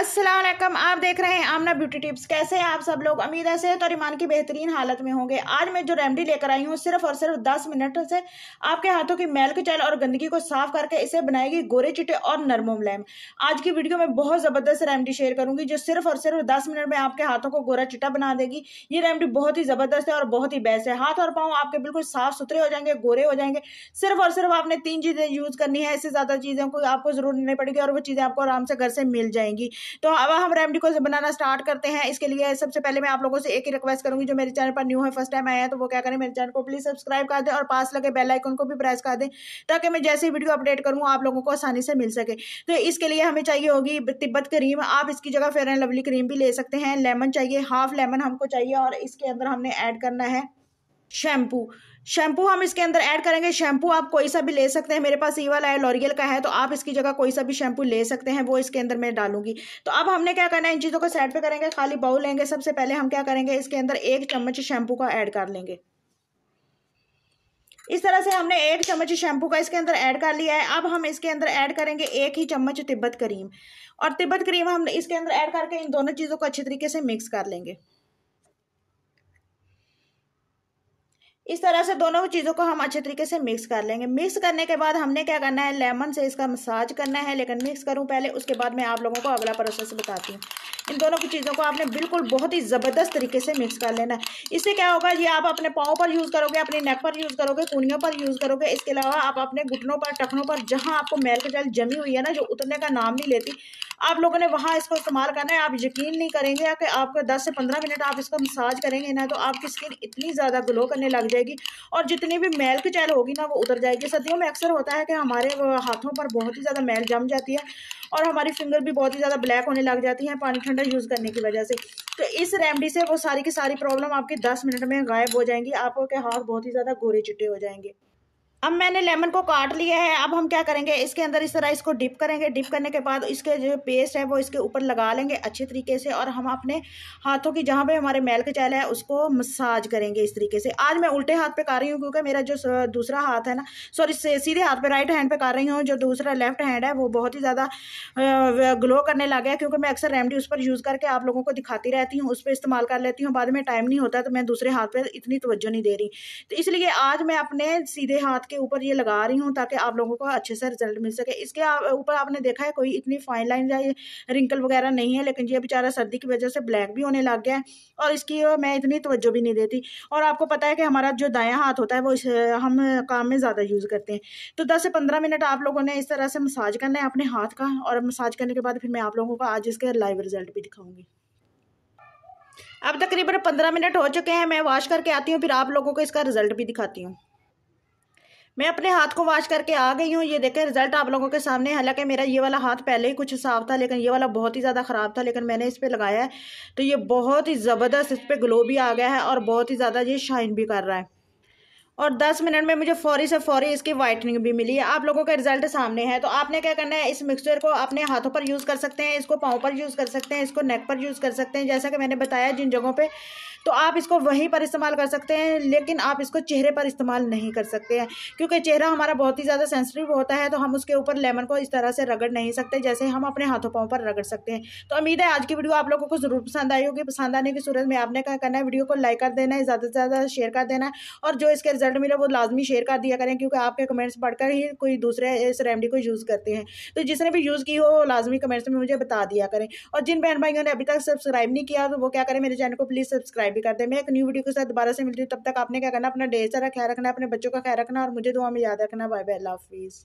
असलम आप देख रहे हैं आमना ब्यूटी टिप्स कैसे हैं आप सब लोग उम्मीद है सेहत और ईमान की बेहतरीन हालत में होंगे आज मैं जो रेमडी लेकर आई हूँ सिर्फ और सिर्फ 10 मिनट से आपके हाथों की मैल के चल और गंदगी को साफ करके इसे बनाएगी गोरे चिटे और नरमो मुलैम आज की वीडियो में बहुत ज़बरदस्त रेमडी शेयर करूँगी जो सिर्फ और सिर्फ दस मिनट में आपके हाथों को गोरा चिटा बना देगी ये रेमडी बहुत ही ज़बरदस्त है और बहुत ही बेस्ट है हाथ और पाँव आपके बिल्कुल साफ सुथरे हो जाएंगे गोरे हो जाएंगे सिर्फ और सिर्फ आपने तीन चीज़ें यूज़ करनी है इससे ज़्यादा चीज़ों को आपको ज़रूर नहीं पड़ेगी और वो चीज़ें आपको आराम से घर से मिल जाएंगी तो अब हम रेमडी को बनाना स्टार्ट करते हैं इसके लिए सबसे पहले मैं आप लोगों से एक ही रिक्वेस्ट करूँगी जो मेरे चैनल पर न्यू है फर्स्ट टाइम आया है तो वो क्या करें मेरे चैनल को प्लीज़ सब्सक्राइब कर दें और पास लगे बेल आइकन को भी प्रेस कर दें ताकि मैं जैसे ही वीडियो अपडेट करूँ आप लोगों को आसानी से मिल सके तो इसके लिए हमें चाहिए होगी तिब्बत क्रीम आप इसकी जगह फेयर एंड लवली क्रीम भी ले सकते हैं लेमन चाहिए हाफ लेमन हमको चाहिए और इसके अंदर हमने ऐड करना है शैम्पू शैम्पू हम इसके अंदर ऐड करेंगे शैम्पू आप कोई सा भी ले सकते हैं मेरे पास ये वाला है लॉरियल का है तो आप इसकी जगह कोई सा भी शैम्पू ले सकते हैं वो इसके अंदर मैं डालूंगी तो अब हमने क्या करना है इन चीज़ों को साइड पे करेंगे खाली बाउल लेंगे सबसे पहले हम क्या करेंगे इसके अंदर एक चम्मच शैम्पू का ऐड कर लेंगे इस तरह से हमने एक चम्मच शैम्पू का इसके अंदर ऐड कर लिया है अब हम इसके अंदर ऐड करेंगे एक ही चम्मच तिब्बत क्रीम और तिब्बत क्रीम हम इसके अंदर ऐड करके इन दोनों चीज़ों को अच्छे तरीके से मिक्स कर लेंगे इस तरह से दोनों चीज़ों को हम अच्छे तरीके से मिक्स कर लेंगे मिक्स करने के बाद हमने क्या करना है लेमन से इसका मसाज करना है लेकिन मिक्स करूँ पहले उसके बाद मैं आप लोगों को अगला प्रोसेस बताती हूँ इन दोनों की चीज़ों को आपने बिल्कुल बहुत ही ज़बरदस्त तरीके से मिक्स कर लेना है इससे क्या होगा ये आप अपने पाँव पर यूज़ करोगे अपने नेक पर यूज़ करोगे कुनियों पर यूज़ करोगे इसके अलावा आप अपने घुटनों पर टखनों पर जहाँ आपको मैल की जल जमी हुई है ना जो उतरने का नाम नहीं लेती आप लोगों ने वहाँ इसको इस्तेमाल करना है आप यकीन नहीं करेंगे कि आपको दस से पंद्रह मिनट आप इसको मसाज करेंगे ना तो आपकी स्किन इतनी ज़्यादा ग्लो करने लग जाएगी जाएगी और जितनी भी मैल की चैल होगी ना वो उतर जाएगी सर्दियों में अक्सर होता है कि हमारे हाथों पर बहुत ही ज़्यादा मैल जम जाती है और हमारी फिंगर भी बहुत ही ज़्यादा ब्लैक होने लग जाती है पानी ठंडा यूज़ करने की वजह से तो इस रेमडी से वो सारी की सारी प्रॉब्लम आपकी दस मिनट में गायब हो जाएंगी आपके हाथ बहुत ही ज़्यादा गोरे चिट्टे हो जाएंगे अब मैंने लेमन को काट लिया है अब हम क्या करेंगे इसके अंदर इस तरह इसको डिप करेंगे डिप करने के बाद इसके जो पेस्ट है वो इसके ऊपर लगा लेंगे अच्छे तरीके से और हम अपने हाथों की जहाँ पे हमारे मैल के चैल है उसको मसाज करेंगे इस तरीके से आज मैं उल्टे हाथ पे कर रही हूँ क्योंकि मेरा जो दूसरा हाथ है ना सॉरी सीधे हाथ पे राइट हैंड पे कर रही हूँ जो दूसरा लेफ्ट हैंड है वो बहुत ही ज़्यादा ग्लो करने लगा है क्योंकि मैं अक्सर रेमडी उस पर यूज़ करके आप लोगों को दिखाती रहती हूँ उस पर इस्तेमाल कर लेती हूँ बाद में टाइम नहीं होता तो मैं दूसरे हाथ पर इतनी तवज्जो नहीं दे रही तो इसलिए आज मैं अपने सीधे हाथ के ऊपर ये लगा रही हूँ ताकि आप लोगों को अच्छे से रिजल्ट मिल सके इसके ऊपर आप, आपने देखा है कोई इतनी फाइन लाइन या रिंकल वगैरह नहीं है लेकिन ये बेचारा सर्दी की वजह से ब्लैक भी होने लग गया है और इसकी मैं इतनी तवज्जो भी नहीं देती और आपको पता है कि हमारा जो दाया हाथ होता है वो इस, हम काम में ज़्यादा यूज़ करते हैं तो दस से पंद्रह मिनट आप लोगों ने इस तरह से मसाज करना है अपने हाथ का और मसाज करने के बाद फिर मैं आप लोगों को आज इसके लाइव रिजल्ट भी दिखाऊँगी अब तकरीबन पंद्रह मिनट हो चुके हैं मैं वॉश करके आती हूँ फिर आप लोगों को इसका रिजल्ट भी दिखाती हूँ मैं अपने हाथ को वॉश करके आ गई हूँ ये देखें रिजल्ट आप लोगों के सामने हालांकि मेरा ये वाला हाथ पहले ही कुछ साफ था लेकिन ये वाला बहुत ही ज़्यादा ख़राब था लेकिन मैंने इस पर लगाया है तो ये बहुत ही ज़बरदस्त इस पर ग्लो भी आ गया है और बहुत ही ज़्यादा ये शाइन भी कर रहा है और 10 मिनट में मुझे फौरी से फौरी इसकी वाइटनिंग भी मिली है आप लोगों का रिजल्ट सामने है तो आपने क्या करना है इस मिक्सचर को अपने हाथों पर यूज़ कर सकते हैं इसको पाँव पर यूज़ कर सकते हैं इसको नेक पर यूज़ कर सकते हैं जैसा कि मैंने बताया जिन जगहों पर तो आप इसको वहीं पर इस्तेमाल कर सकते हैं लेकिन आप इसको चेहरे पर इस्तेमाल नहीं कर सकते हैं क्योंकि चेहरा हमारा बहुत ही ज़्यादा सेंसिटिव होता है तो हम उसके ऊपर लेमन को इस तरह से रगड़ नहीं सकते जैसे हम अपने हाथों पाँव पर रगड़ सकते हैं तो उम्मीद है आज की वीडियो आप लोगों को ज़रूर पसंद आई होगी पसंद आने की सूरत में आपने क्या करना है वीडियो को लाइक कर देना है ज़्यादा से ज़्यादा शेयर कर देना है और जो इसके रिजल्ट मिले वो लाजमी शेयर कर दिया करें क्योंकि आपके कमेंट्स पढ़कर ही कोई दूसरे इस रेमडी को यूज़ करते हैं तो जिसने भी यूज़ की हो लाजमी कमेंट्स में मुझे बता दिया करें और जिन बहन भाइयों ने अभी तक सब्सक्राइब नहीं किया तो वो क्या करें मेरे चैनल को प्लीज़ सब्सक्राइब सब्सक्राइब भी कर दे मैं एक न्यू वीडियो के साथ दोबारा से मिलती हूँ तब तक आपने क्या करना अपना डे सारा ख्याल रखना अपने बच्चों का ख्याल रखना और मुझे दुआ में याद रखना बाय बाय अल्लाह हाफिज़